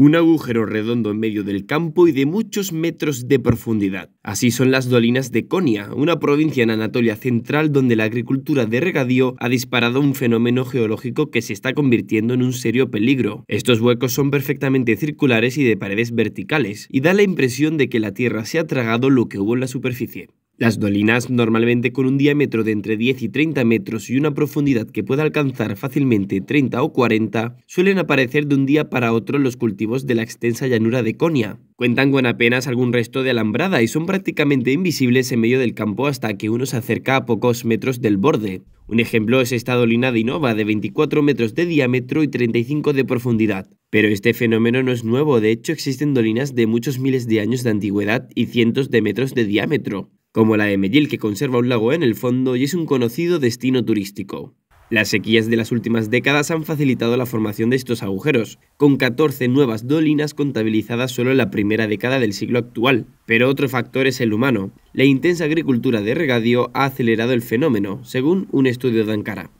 Un agujero redondo en medio del campo y de muchos metros de profundidad. Así son las dolinas de Konia, una provincia en Anatolia Central donde la agricultura de regadío ha disparado un fenómeno geológico que se está convirtiendo en un serio peligro. Estos huecos son perfectamente circulares y de paredes verticales, y da la impresión de que la tierra se ha tragado lo que hubo en la superficie. Las dolinas, normalmente con un diámetro de entre 10 y 30 metros y una profundidad que puede alcanzar fácilmente 30 o 40, suelen aparecer de un día para otro en los cultivos de la extensa llanura de Conia. Cuentan con apenas algún resto de alambrada y son prácticamente invisibles en medio del campo hasta que uno se acerca a pocos metros del borde. Un ejemplo es esta dolina de Innova de 24 metros de diámetro y 35 de profundidad. Pero este fenómeno no es nuevo, de hecho existen dolinas de muchos miles de años de antigüedad y cientos de metros de diámetro como la de Medill, que conserva un lago en el fondo y es un conocido destino turístico. Las sequías de las últimas décadas han facilitado la formación de estos agujeros, con 14 nuevas dolinas contabilizadas solo en la primera década del siglo actual. Pero otro factor es el humano. La intensa agricultura de regadío ha acelerado el fenómeno, según un estudio de Ankara.